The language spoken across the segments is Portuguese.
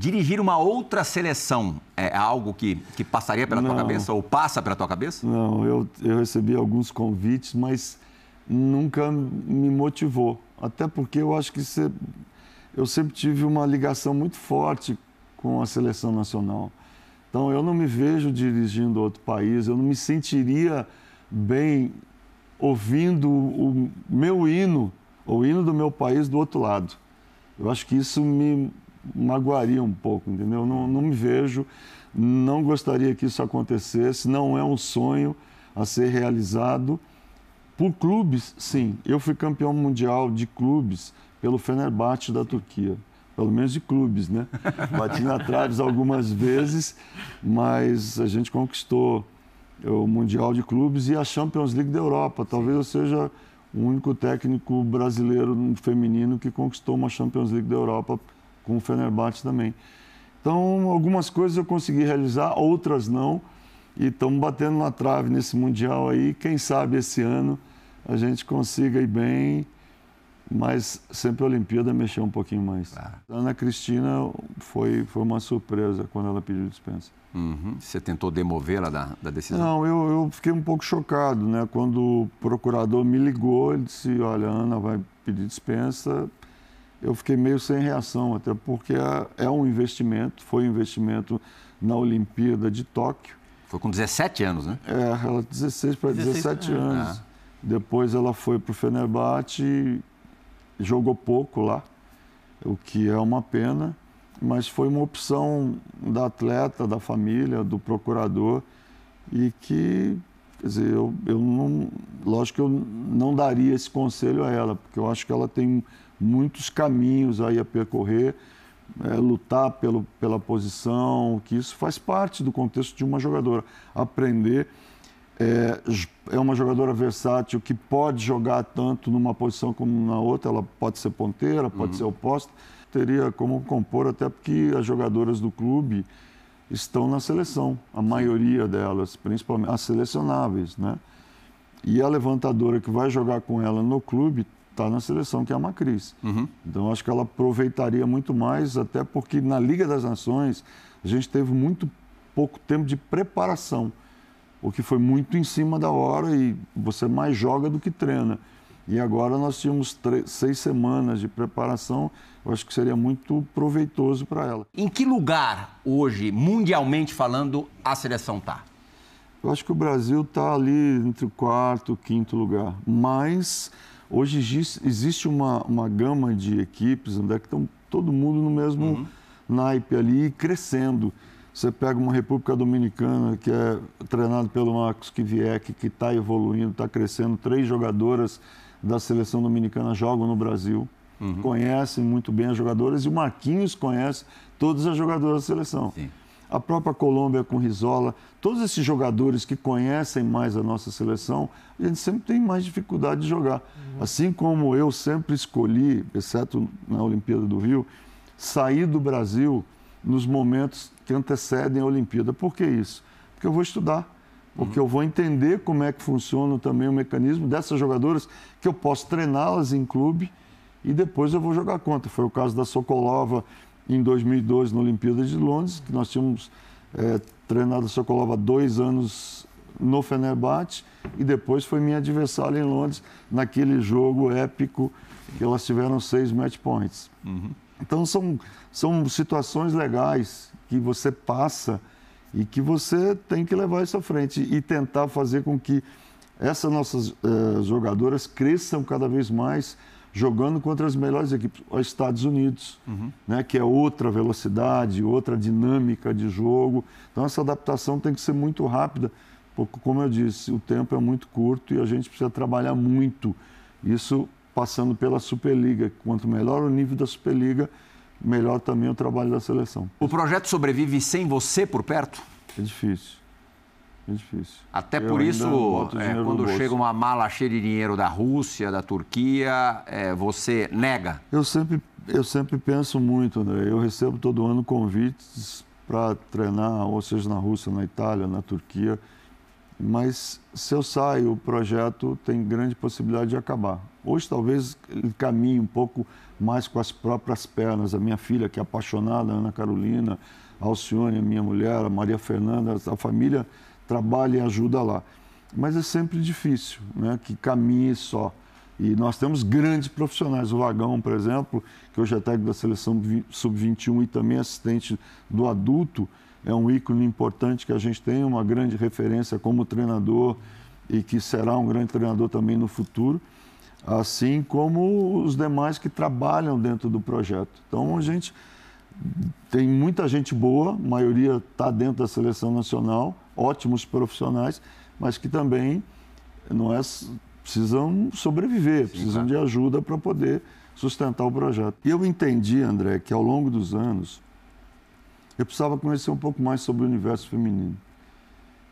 dirigir uma outra seleção é, é algo que, que passaria pela não, tua cabeça ou passa pela tua cabeça? Não, eu, eu recebi alguns convites, mas nunca me motivou. Até porque eu acho que eu sempre tive uma ligação muito forte com a seleção nacional. Então eu não me vejo dirigindo outro país, eu não me sentiria bem ouvindo o meu hino, o hino do meu país do outro lado. Eu acho que isso me, magoaria um pouco, entendeu? Não, não me vejo, não gostaria que isso acontecesse, não é um sonho a ser realizado. Por clubes, sim. Eu fui campeão mundial de clubes pelo Fenerbahçe da Turquia. Pelo menos de clubes, né? Bati na trave algumas vezes, mas a gente conquistou eh, o Mundial de Clubes e a Champions League da Europa. Talvez eu seja o único técnico brasileiro feminino que conquistou uma Champions League da Europa com o Fenerbahçe também. Então, algumas coisas eu consegui realizar, outras não. E estamos batendo na trave nesse Mundial aí. Quem sabe esse ano a gente consiga ir bem, mas sempre a Olimpíada mexeu um pouquinho mais. Ah. Ana Cristina foi, foi uma surpresa quando ela pediu dispensa. Uhum. Você tentou demovê-la da, da decisão? Não, eu, eu fiquei um pouco chocado, né? Quando o procurador me ligou, ele disse, olha, a Ana vai pedir dispensa, eu fiquei meio sem reação, até porque é, um investimento, foi um investimento na Olimpíada de Tóquio. Foi com 17 anos, né? É, ela 16 para 17 anos. Ah. Depois ela foi para o Fenerbahçe, jogou pouco lá, o que é uma pena, mas foi uma opção da atleta, da família, do procurador, e que, quer dizer, eu, eu não, lógico que eu não daria esse conselho a ela, porque eu acho que ela tem muitos caminhos aí a percorrer, é, lutar pelo, pela posição, que isso faz parte do contexto de uma jogadora. Aprender é, é, uma jogadora versátil que pode jogar tanto numa posição como na outra, ela pode ser ponteira, pode uhum. ser oposta. Teria como compor, até porque as jogadoras do clube estão na seleção, a maioria delas, principalmente as selecionáveis, né? E a levantadora que vai jogar com ela no clube está na seleção, que é a Macris. Uhum. Então, acho que ela aproveitaria muito mais, até porque na Liga das Nações a gente teve muito pouco tempo de preparação, o que foi muito em cima da hora e você mais joga do que treina. E agora nós tínhamos três, seis semanas de preparação, eu acho que seria muito proveitoso para ela. Em que lugar hoje, mundialmente falando, a seleção está? Eu acho que o Brasil está ali entre o quarto e quinto lugar, mas Hoje existe uma, uma gama de equipes, André, que estão todo mundo no mesmo uhum. naipe ali, crescendo. Você pega uma República Dominicana, que é treinado pelo Marcos Kiviek, que está evoluindo, está crescendo. Três jogadoras da seleção dominicana jogam no Brasil. Uhum. Conhecem muito bem as jogadoras e o Marquinhos conhece todas as jogadoras da seleção. Sim a própria Colômbia com Risola, todos esses jogadores que conhecem mais a nossa seleção, a gente sempre tem mais dificuldade de jogar. Uhum. Assim como eu sempre escolhi, exceto na Olimpíada do Rio, sair do Brasil nos momentos que antecedem a Olimpíada. Por que isso? Porque eu vou estudar. Porque uhum. eu vou entender como é que funciona também o mecanismo dessas jogadoras, que eu posso treiná-las em clube e depois eu vou jogar contra. Foi o caso da Sokolova, em 2012 na Olimpíada de Londres, que nós tínhamos é, treinado a Sokolova dois anos no Fenerbahçe e depois foi minha adversária em Londres naquele jogo épico que elas tiveram seis match points. Uhum. Então são, são situações legais que você passa e que você tem que levar isso à frente e tentar fazer com que essas nossas eh, jogadoras cresçam cada vez mais jogando contra as melhores equipes, os Estados Unidos, uhum. né, que é outra velocidade, outra dinâmica de jogo. Então essa adaptação tem que ser muito rápida, porque como eu disse, o tempo é muito curto e a gente precisa trabalhar muito. Isso passando pela Superliga, quanto melhor o nível da Superliga, melhor também o trabalho da seleção. O projeto sobrevive sem você por perto? É difícil. É difícil. Até eu por isso, é, quando chega uma mala cheia de dinheiro da Rússia, da Turquia, é, você nega? Eu sempre, eu sempre penso muito, André. Eu recebo todo ano convites para treinar, ou seja, na Rússia, na Itália, na Turquia. Mas se eu saio, o projeto tem grande possibilidade de acabar. Hoje, talvez, ele caminhe um pouco mais com as próprias pernas. A minha filha, que é apaixonada, Ana Carolina, a Alcione, a minha mulher, a Maria Fernanda, a família trabalha e ajuda lá. Mas é sempre difícil, né? Que caminhe só. E nós temos grandes profissionais. O Vagão, por exemplo, que hoje é técnico da seleção sub-21 e também assistente do adulto, é um ícone importante que a gente tem, uma grande referência como treinador e que será um grande treinador também no futuro, assim como os demais que trabalham dentro do projeto. Então a gente tem muita gente boa, a maioria está dentro da seleção nacional, ótimos profissionais, mas que também não é, precisam sobreviver, Sim, precisam de ajuda para poder sustentar o projeto. E eu entendi, André, que ao longo dos anos eu precisava conhecer um pouco mais sobre o universo feminino.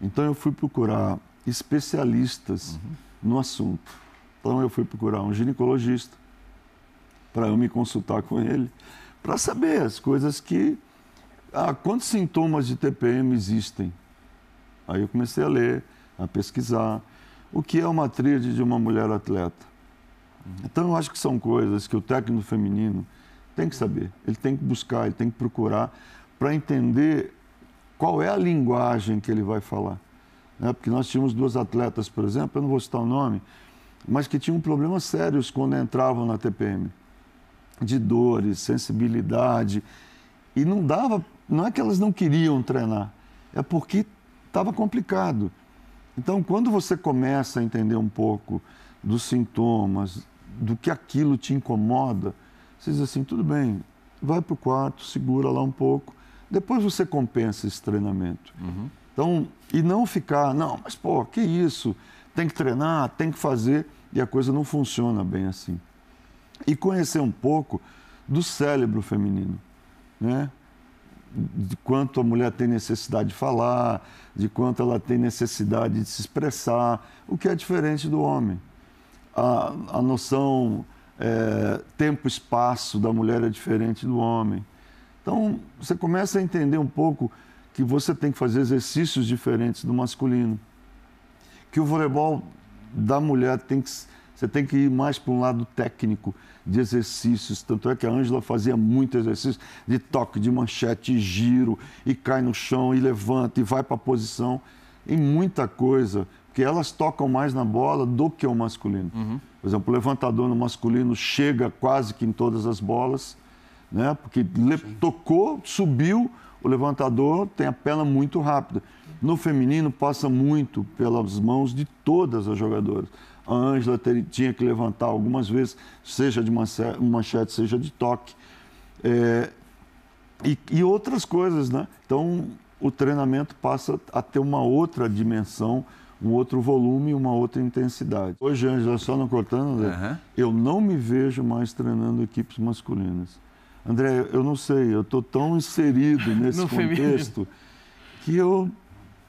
Então eu fui procurar especialistas uhum. no assunto. Então eu fui procurar um ginecologista para eu me consultar com ele, para saber as coisas que ah, quantos sintomas de TPM existem? Aí eu comecei a ler, a pesquisar. O que é uma tríade de uma mulher atleta? Uhum. Então eu acho que são coisas que o técnico feminino tem que saber, ele tem que buscar, ele tem que procurar para entender qual é a linguagem que ele vai falar. Né? Porque nós tínhamos duas atletas, por exemplo, eu não vou citar o nome, mas que tinham problemas sérios quando entravam na TPM de dores, sensibilidade. E não dava, não é que elas não queriam treinar, é porque estava complicado. Então, quando você começa a entender um pouco dos sintomas, do que aquilo te incomoda, você diz assim: tudo bem, vai para o quarto, segura lá um pouco, depois você compensa esse treinamento. Uhum. Então, e não ficar, não, mas pô, que isso? Tem que treinar, tem que fazer, e a coisa não funciona bem assim. E conhecer um pouco do cérebro feminino, né? de quanto a mulher tem necessidade de falar, de quanto ela tem necessidade de se expressar, o que é diferente do homem. A, a noção é, tempo-espaço da mulher é diferente do homem. Então, você começa a entender um pouco que você tem que fazer exercícios diferentes do masculino. Que o voleibol da mulher tem que você tem que ir mais para um lado técnico de exercícios. Tanto é que a Ângela fazia muito exercício de toque, de manchete, giro, e cai no chão, e levanta, e vai para a posição. E muita coisa, porque elas tocam mais na bola do que o masculino. Uhum. Por exemplo, o levantador no masculino chega quase que em todas as bolas, né? porque tocou, subiu, o levantador tem a perna muito rápida. No feminino, passa muito pelas mãos de todas as jogadoras. A Ângela tinha que levantar algumas vezes, seja de manchete, seja de toque. É, e, e, outras coisas, né? Então, o treinamento passa a ter uma outra dimensão, um outro volume, uma outra intensidade. Hoje, Ângela, só não cortando, André, uhum. eu não me vejo mais treinando equipes masculinas. André, eu não sei, eu estou tão inserido nesse no contexto feminino. que eu,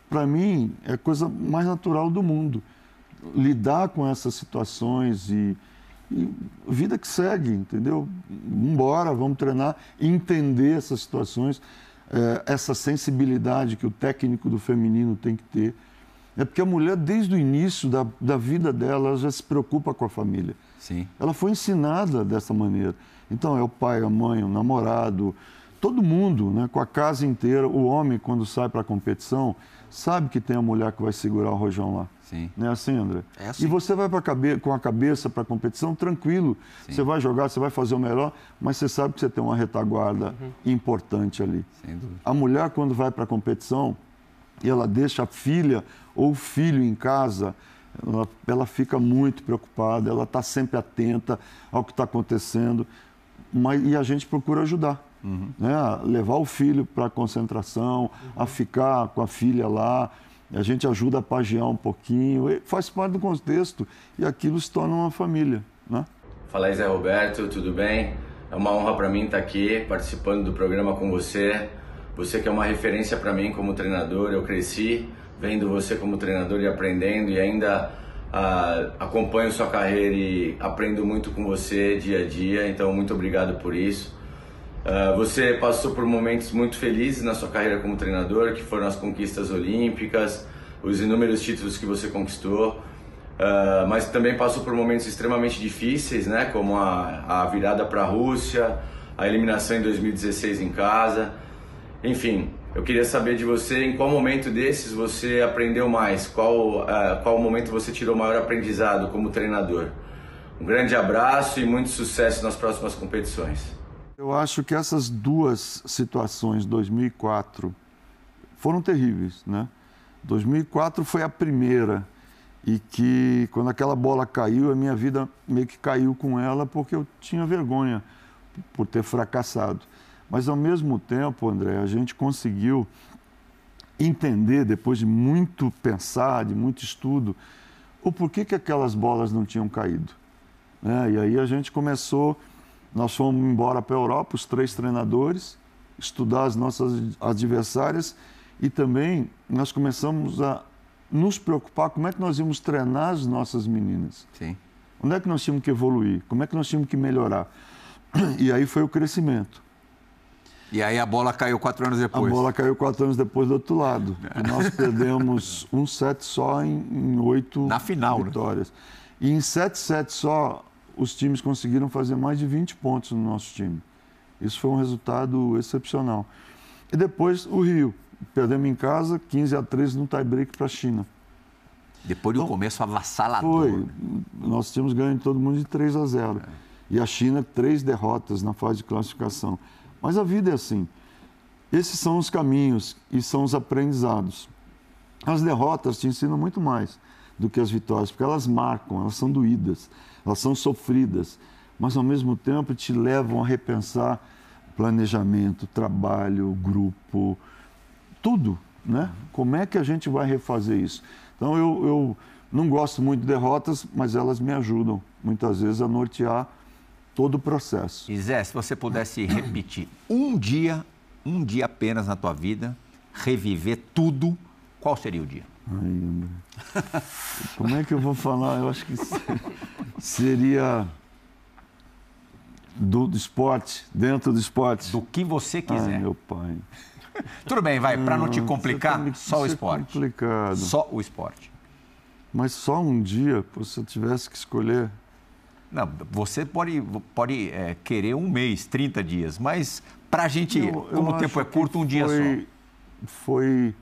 para mim, é a coisa mais natural do mundo lidar com essas situações e, e vida que segue, entendeu? Embora, vamos treinar, entender essas situações, eh, essa sensibilidade que o técnico do feminino tem que ter. É porque a mulher, desde o início da, da vida dela, ela já se preocupa com a família. Sim. Ela foi ensinada dessa maneira. Então, é o pai, a mãe, o namorado, todo mundo, né, com a casa inteira. O homem, quando sai para a competição, sabe que tem a mulher que vai segurar o rojão lá. Sim. Né, Sandra? Assim, é assim. E você vai cabe... com a cabeça para a competição tranquilo. Sim. Você vai jogar, você vai fazer o melhor, mas você sabe que você tem uma retaguarda uhum. importante ali. Sem dúvida. A mulher, quando vai para a competição e ela deixa a filha ou o filho em casa, ela, ela fica muito preocupada, ela está sempre atenta ao que está acontecendo. Mas, e a gente procura ajudar. Uhum. Né? A levar o filho para a concentração, uhum. a ficar com a filha lá, a gente ajuda a pagear um pouquinho, faz parte do contexto e aquilo se torna uma família. Né? Fala aí, Zé Roberto, tudo bem? É uma honra para mim estar tá aqui participando do programa com você. Você que é uma referência para mim como treinador, eu cresci vendo você como treinador e aprendendo e ainda ah, acompanho sua carreira e aprendo muito com você dia a dia, então muito obrigado por isso. Ah, você passou por momentos muito felizes na sua carreira como treinador, que foram as conquistas olímpicas, os inúmeros títulos que você conquistou, uh, mas também passou por momentos extremamente difíceis, né? Como a, a virada para a Rússia, a eliminação em 2016 em casa, enfim. Eu queria saber de você em qual momento desses você aprendeu mais, qual uh, qual momento você tirou maior aprendizado como treinador. Um grande abraço e muito sucesso nas próximas competições. Eu acho que essas duas situações, 2004, foram terríveis, né? 2004 foi a primeira e que quando aquela bola caiu, a minha vida meio que caiu com ela porque eu tinha vergonha por ter fracassado. Mas ao mesmo tempo, André, a gente conseguiu entender depois de muito pensar, de muito estudo, o porquê que aquelas bolas não tinham caído. Né? E aí a gente começou nós fomos embora para a Europa, os três treinadores, estudar as nossas adversárias e também nós começamos a nos preocupar como é que nós íamos treinar as nossas meninas. Sim. Onde é que nós tínhamos que evoluir? Como é que nós tínhamos que melhorar? E aí foi o crescimento. E aí a bola caiu quatro anos depois. A bola caiu quatro anos depois do outro lado. É. E nós perdemos um set só em, em oito Na final, né? vitórias. Né? E em sete sets só, os times conseguiram fazer mais de 20 pontos no nosso time. Isso foi um resultado excepcional. E depois o Rio. Perdemos em casa 15 a 13 no tie-break para a China. Depois do então, começo avassalador. Foi. Nós tínhamos ganho de todo mundo de 3 a 0. É. E a China, três derrotas na fase de classificação. Mas a vida é assim. Esses são os caminhos e são os aprendizados. As derrotas te ensinam muito mais do que as vitórias, porque elas marcam, elas são doídas elas são sofridas, mas ao mesmo tempo te levam a repensar planejamento, trabalho, grupo, tudo, né? Como é que a gente vai refazer isso? Então eu, eu não gosto muito de derrotas, mas elas me ajudam muitas vezes a nortear todo o processo. E Zé, se você pudesse repetir um dia, um dia apenas na tua vida, reviver tudo, qual seria o dia? Ai, Como é que eu vou falar? Eu acho que seria do, do, esporte, dentro do esporte. Do que você quiser. Ai, meu pai. Tudo bem, vai, para não te é complicar, tá me, só o é esporte. Complicado. Só o esporte. Mas só um dia, pô, se eu tivesse que escolher. Não, você pode, pode é, querer um mês, 30 dias, mas para a gente, eu, como o tempo é curto, um foi, dia só. Foi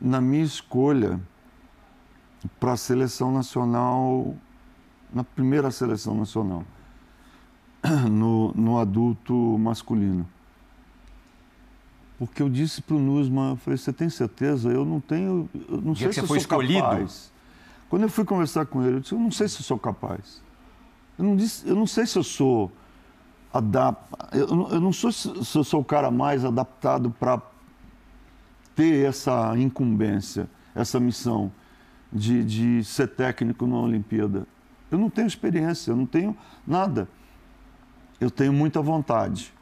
na minha escolha para a seleção nacional na primeira seleção nacional, no, no adulto masculino. Porque eu disse para o Nusman, eu falei, você tem certeza? Eu não tenho, eu não sei se eu sou escolhido. capaz. Quando eu fui conversar com ele, eu disse, eu não sei se eu sou capaz. Eu não, disse, eu não sei se eu sou adaptado, eu, eu, não sou se eu sou o cara mais adaptado para ter essa incumbência, essa missão de, de ser técnico na Olimpíada. Eu não tenho experiência, eu não tenho nada. Eu tenho muita vontade.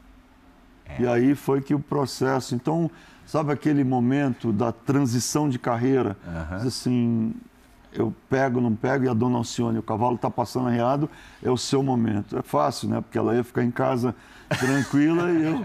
É. E aí foi que o processo. Então, sabe aquele momento da transição de carreira? Uhum. Diz assim, eu pego, não pego, e a dona Alcione, o cavalo está passando arreado, é o seu momento. É fácil, né? Porque ela ia ficar em casa tranquila e eu.